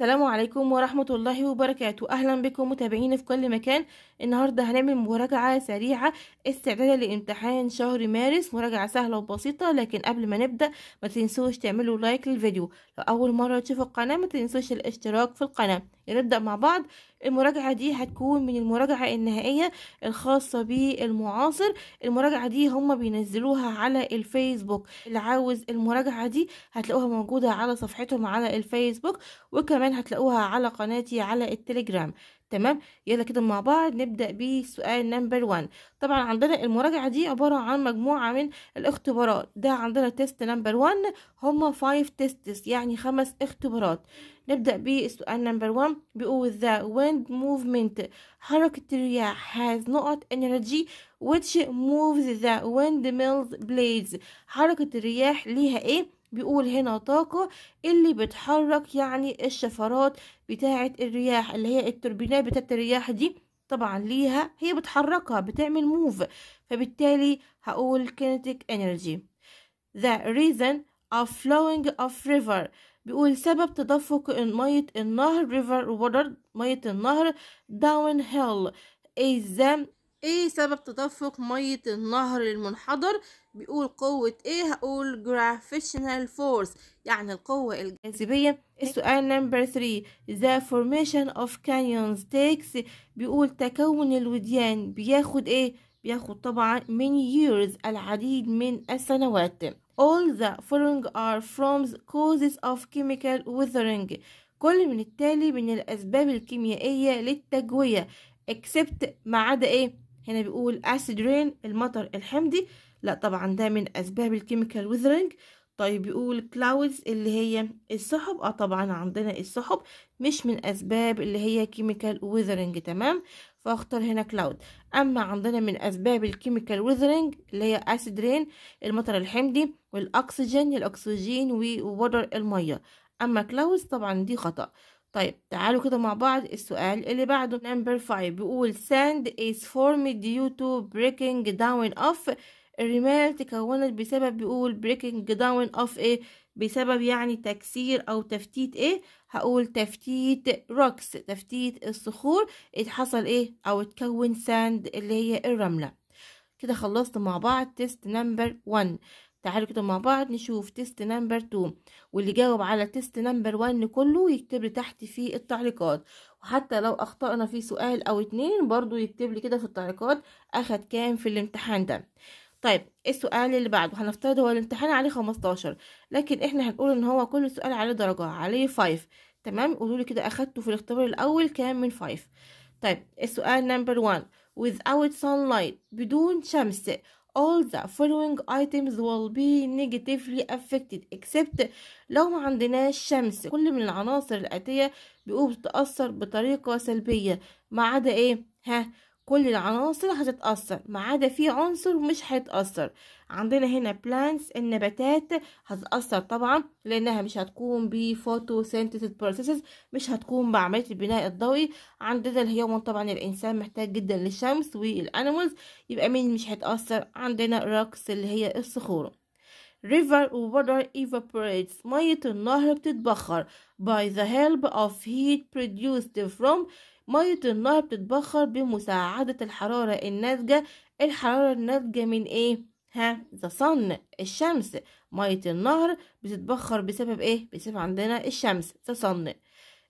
السلام عليكم ورحمة الله وبركاته أهلا بكم متابعين في كل مكان النهاردة هنعمل مراجعة سريعة استعدادا لامتحان شهر مارس مراجعة سهلة وبسيطة لكن قبل ما نبدأ ما تنسوش تعملوا لايك للفيديو لو أول مرة تشوفوا القناة ما تنسوش الاشتراك في القناة نبدأ مع بعض المراجعة دي هتكون من المراجعة النهائية الخاصة بالمعاصر المراجعة دي هم بينزلوها على الفيسبوك اللي عاوز المراجعة دي هتلاقوها موجودة على صفحتهم على الفيسبوك وكمان هتلاقوها على قناتي على التليجرام تمام يلا كده مع بعض نبدأ بسؤال نمبر 1 طبعا عندنا المراجعة دي عبارة عن مجموعة من الاختبارات ده عندنا تيست نمبر 1 هما 5 تيستس يعني خمس اختبارات نبدأ بسؤال نمبر 1 بيقول ذا wind movement حركة الرياح has not energy which moves the windmill blades حركة الرياح ليها ايه بيقول هنا طاقة اللي بتحرك يعني الشفرات بتاعة الرياح اللي هي التوربينات بتاعة الرياح دي طبعا ليها هي بتحركها بتعمل موف فبالتالي هقول kinetic energy the reason of flowing of river بيقول سبب تدفق مية النهر river water مية النهر downhill is the ايه سبب تدفق مية النهر المنحدر بيقول قوة ايه هقول gravitational force يعني القوة الجاذبية السؤال نمبر 3 the formation of canyons takes بيقول تكون الوديان بياخد ايه بياخد طبعا من years العديد من السنوات all the following are from causes of chemical weathering كل من التالي من الأسباب الكيميائية للتجوية except ما عدا ايه هنا بيقول اسيد رين المطر الحمضي لا طبعا ده من اسباب الكيميكال ويذرنج طيب بيقول كلاودز اللي هي السحب اه طبعا عندنا السحب مش من اسباب اللي هي كيميكال ويذرنج تمام فاختار هنا كلاود اما عندنا من اسباب الكيميكال ويذرنج اللي هي اسيد رين المطر الحمضي والاكسجين الاكسجين ووضر الميه اما كلاودز طبعا دي خطا طيب تعالوا كده مع بعض السؤال اللي بعده نمبر 5 بيقول sand is formed due to breaking down of الرمال تكونت بسبب بيقول breaking down of ايه بسبب يعني تكسير او تفتيت ايه هقول تفتيت rocks تفتيت الصخور اتحصل ايه او اتكون sand اللي هي الرملة كده خلصت مع بعض تيست نمبر 1 تعالوا كده مع بعض نشوف تيست نمبر 2 واللي جاوب على تيست نمبر 1 كله يكتب لي تحت في التعليقات وحتى لو اخطأنا في سؤال او اتنين برضو يكتب لي كده في التعليقات اخد كام في الامتحان ده طيب السؤال اللي بعده هنفترض هو الامتحان عليه 15 لكن احنا هنقول ان هو كل سؤال عليه درجة عليه 5 تمام قولوا لي كده اخدته في الاختبار الاول كام من 5 طيب السؤال نمبر 1 without sunlight بدون شمس all the following items will be negatively affected except لو ما عندناش شمس كل من العناصر الآتية بيقوم بتأثر بطريقة سلبية ما عدا ايه ها كل العناصر هتتأثر ما عدا في عنصر مش هيتأثر عندنا هنا بلانتس النباتات هتتأثر طبعا لأنها مش هتقوم بفوتوسينثيسيس بروسيسز مش هتقوم بعملية البناء الضوئي عندنا الهيومن طبعا الإنسان محتاج جدا للشمس والأنيمالز يبقى مين مش هيتأثر عندنا روكس اللي هي الصخور river water evaporates مية النهر بتتبخر by the help of heat produced from مية النهر بتتبخر بمساعدة الحرارة الناتجة الحرارة الناتجة من ايه؟ ها ذا صن الشمس مية النهر بتتبخر بسبب ايه؟ بسبب عندنا الشمس ذا صن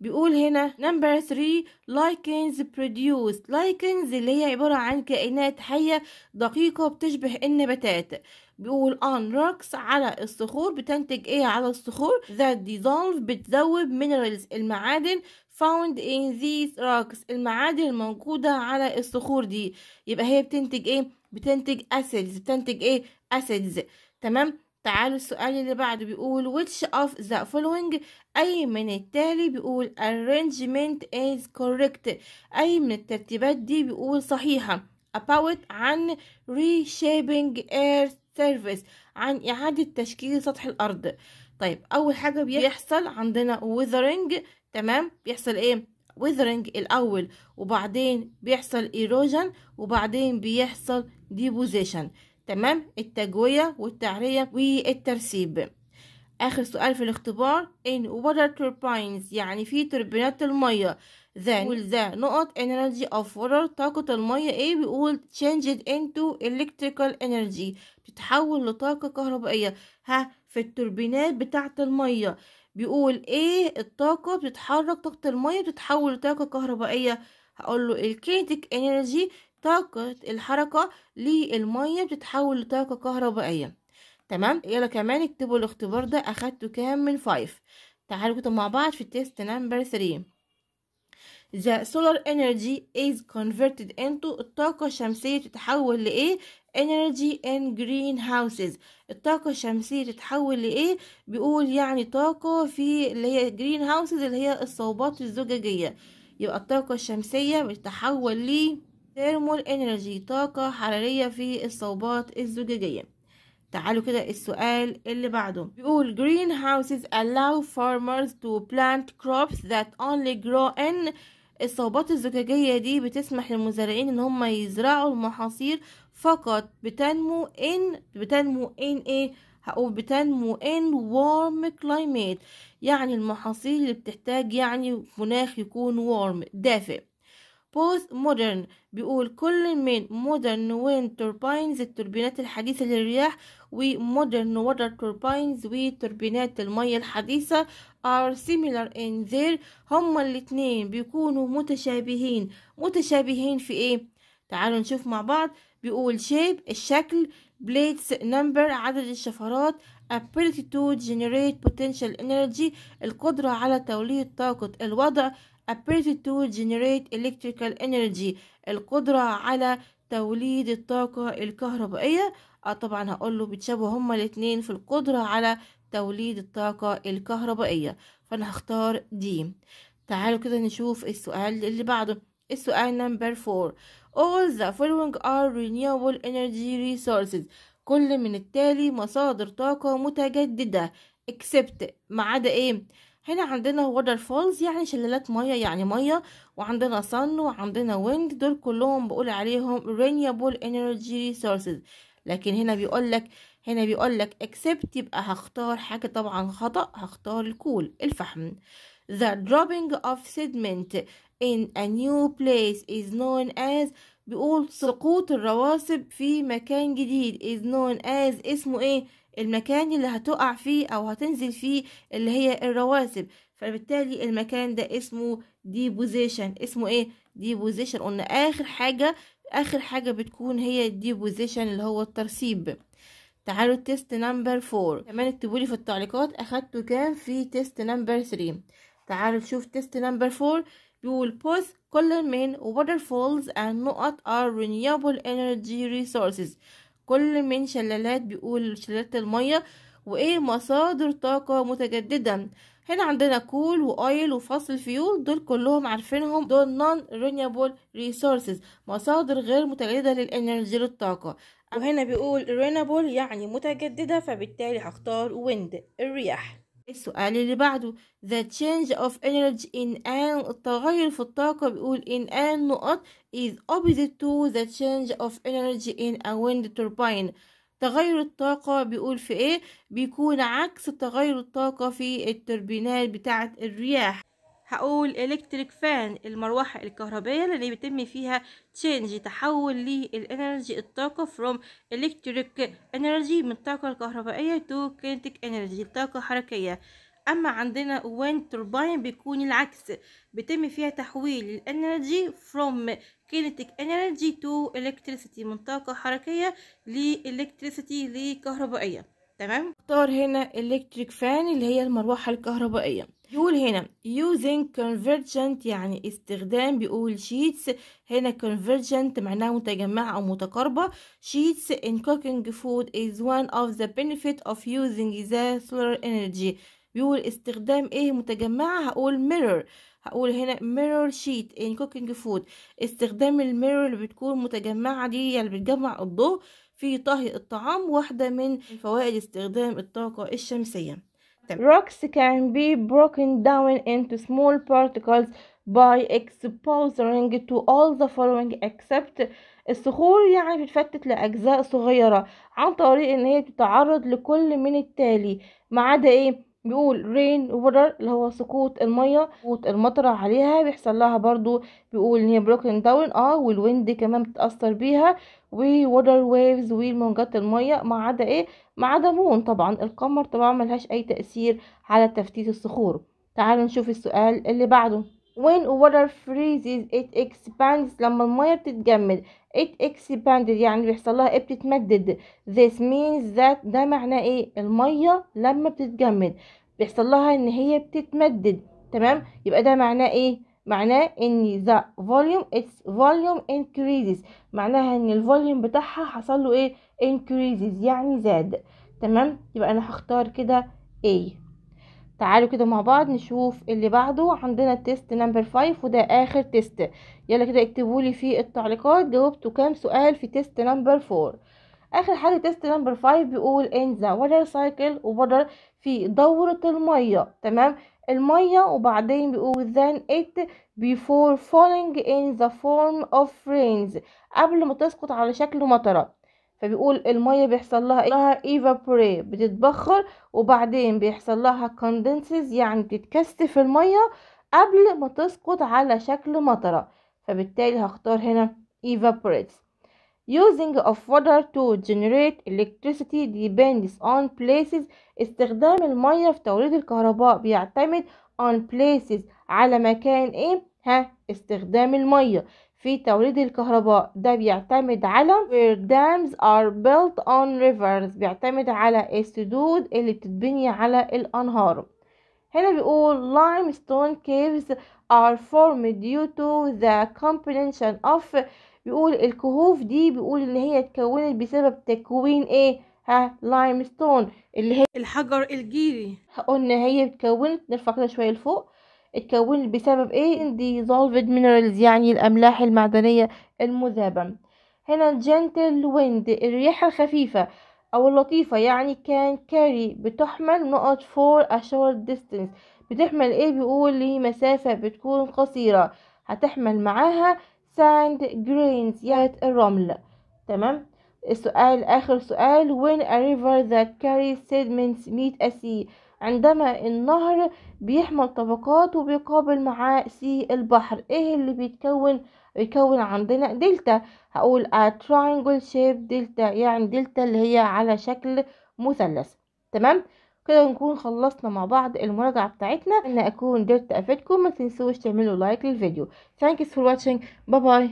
بيقول هنا نمبر 3 لايكنز بروديوس لايكنز اللي هي عبارة عن كائنات حية دقيقة بتشبه النباتات بيقول on rocks على الصخور بتنتج ايه على الصخور that dissolve بتذوب minerals المعادن found in these rocks المعادن الموجودة على الصخور دي يبقى هي بتنتج ايه بتنتج acids بتنتج ايه acids تمام تعالوا السؤال اللي بعده بيقول which of the following أي من التالي بيقول arrangement is correct أي من الترتيبات دي بيقول صحيحة about عن reshaping air surface عن إعادة تشكيل سطح الأرض طيب أول حاجة بيحصل عندنا withering تمام بيحصل إيه withering الأول وبعدين بيحصل erosion وبعدين بيحصل deposition تمام التجوية والتعرية والترسيب آخر سؤال في الاختبار in water turbines يعني في توربينات المية then will the نقط energy of water طاقة المية ايه بيقول changed into electrical energy تتحول لطاقة كهربائية ها في التوربينات بتاعة المية بيقول ايه الطاقة بتتحرك طاقة المية بتتحول لطاقة كهربائية هقول له الكينيتيك انرجي طاقة الحركة للمية بتتحول لطاقة كهربائية تمام يلا كمان اكتبوا الاختبار ده اخدته كام من 5 تعالوا كده مع بعض في التيست نمبر 3 The solar energy is converted into الطاقة الشمسية تتحول لإيه؟ energy in greenhouses الطاقة الشمسية تتحول لإيه؟ بيقول يعني طاقة في اللي هي greenhouses اللي هي الصوبات الزجاجية يبقى الطاقة الشمسية بتتحول لإيه؟ thermal انرجي طاقة حرارية في الصوبات الزجاجية تعالوا كده السؤال اللي بعده بيقول greenhouses allow farmers to plant crops that only grow in الصوبات الزجاجية دي بتسمح للمزارعين ان هم يزرعوا المحاصيل فقط بتنمو ان بتنمو ان ايه هقول بتنمو ان warm climate يعني المحاصيل اللي بتحتاج يعني مناخ يكون warm دافئ both modern بيقول كل من modern wind turbines التوربينات الحديثة للرياح و modern water turbines وتوربينات المية الحديثة are similar in their هما الاتنين بيكونوا متشابهين متشابهين في ايه تعالوا نشوف مع بعض بيقول shape الشكل plates number عدد الشفرات ability to generate potential energy القدرة على توليد طاقة الوضع ability to generate electrical energy القدرة على توليد الطاقة الكهربائية اه طبعا هقول له بيتشابهوا هما الاثنين في القدرة على توليد الطاقة الكهربائية فأنا هختار دي تعالوا كده نشوف السؤال اللي بعده السؤال نمبر 4 all the following are renewable energy resources كل من التالي مصادر طاقة متجددة except ما عدا ايه هنا عندنا ووتر فولز يعني شلالات ميه يعني ميه وعندنا صن وعندنا ويند دول كلهم بقول عليهم renewable energy sources لكن هنا بيقول لك هنا بيقول لك اكسبت يبقى هختار حاجه طبعا خطا هختار الكول الفحم the dropping of sediment in a new place is known as بيقول سقوط الرواسب في مكان جديد is known as اسمه ايه المكان اللي هتقع فيه او هتنزل فيه اللي هي الرواسب فبالتالي المكان ده اسمه دي بوزيشن اسمه ايه دي بوزيشن قلنا اخر حاجة اخر حاجة بتكون هي بوزيشن اللي هو الترسيب تعالوا تيست نمبر فور كمان اكتبولي في التعليقات اخدته كام في تيست نمبر ثري تعالوا نشوف تيست نمبر فور بيقول بوز color men waterfalls and نقط are renewable energy resources كل من شلالات بيقول شلالات المية وايه مصادر طاقة متجددة هنا عندنا كول وايل وفصل فيول دول كلهم عارفينهم دول نون رينيبل ريسورسز مصادر غير متجدده للانرجي للطاقه وهنا بيقول رينيبل يعني متجدده فبالتالي هختار ويند الرياح السؤال اللي بعده the change of energy in an التغير في الطاقة بيقول in an نقط is opposite to the change of energy in a wind turbine تغير الطاقة بيقول في ايه بيكون عكس تغير الطاقة في التوربينات بتاعة الرياح هقول electric fan المروحة الكهربية اللي بيتم فيها تشينج تحول للانرجي الطاقة from electric energy من الطاقة الكهربائية to kinetic energy الطاقة حركية اما عندنا وين توربين بيكون العكس بيتم فيها تحويل الانرجي from kinetic energy to electricity من طاقة حركية لإلكتريسيتي لكهربائية تمام اختار هنا electric fan اللي هي المروحة الكهربائية يقول هنا using convergent يعني استخدام بيقول sheets هنا convergent معناه متجمعة أو متقاربة sheets in cooking food is one of the benefit of using the solar energy بيقول استخدام ايه متجمعة هقول mirror هقول هنا mirror sheet in cooking food استخدام الميرور اللي بتكون متجمعة دي يعني بتجمع الضوء في طهي الطعام واحدة من فوائد استخدام الطاقة الشمسية Rocks can be broken down into small particles by exposing to all the following except الصخور يعني بتتفتت لأجزاء صغيرة عن طريق إن هي بتتعرض لكل من التالي ما عدا إيه بيقول رين اوفر اللي هو سقوط الميه سقوط المطره عليها بيحصل لها برضو بيقول ان هي بروكن داون اه والويند كمان بتاثر بيها وودر ويفز والموجات الميه ما عدا ايه ما عدا مون طبعا القمر طبعا ملهاش اي تاثير على تفتيت الصخور تعالوا نشوف السؤال اللي بعده when water freezes it expands لما المية بتتجمد it expanded يعني بيحصل لها ايه بتتمدد this means that ده معناه ايه المية لما بتتجمد بيحصل لها ان هي بتتمدد تمام يبقى ده معناه ايه معناه ان the volume its volume increases معناها ان الفوليوم بتاعها حصل له ايه increases يعني زاد تمام يبقى انا هختار كده A تعالوا كده مع بعض نشوف اللي بعده عندنا التيست نمبر 5 وده اخر تيست يلا كده اكتبوا لي في التعليقات جاوبتوا كام سؤال في تيست نمبر 4 اخر حاجه تيست نمبر 5 بيقول ان ذا واتر سايكل وبدر في دوره الميه تمام الميه وبعدين بيقول then it before falling in the form of rains قبل ما تسقط على شكل مطرات فبيقول المية بيحصل لها ايه ايفابوري بتتبخر وبعدين بيحصل لها كوندنسز يعني بتتكثف المية قبل ما تسقط على شكل مطرة فبالتالي هختار هنا evaporates using of water to generate electricity depends on places استخدام المية في توليد الكهرباء بيعتمد on places على مكان ايه ها استخدام المية في توليد الكهرباء ده بيعتمد على where dams are built on rivers بيعتمد على السدود اللي بتتبني على الأنهار هنا بيقول limestone caves are formed due to the combination of بيقول الكهوف دي بيقول ان هي اتكونت بسبب تكوين ايه ها limestone اللي هي الحجر الجيري قلنا هي اتكونت نرفع كده شويه لفوق اتكونت بسبب ايه dissolved minerals يعني الأملاح المعدنية المذابة هنا gentle wind الرياح الخفيفة أو اللطيفة يعني can carry بتحمل نقط for a short distance بتحمل ايه بيقول لي مسافة بتكون قصيرة هتحمل معاها sand grains يعني الرمل تمام السؤال آخر سؤال when a river that carries sediments meet a sea عندما النهر بيحمل طبقات وبيقابل معاه سي البحر ايه اللي بيتكون بيكون عندنا دلتا هقول a triangle shape دلتا يعني دلتا اللي هي على شكل مثلث تمام كده نكون خلصنا مع بعض المراجعة بتاعتنا ان اكون قدرت افيدكم ما تنسوش تعملوا لايك للفيديو شكرا فور واتشنج باي باي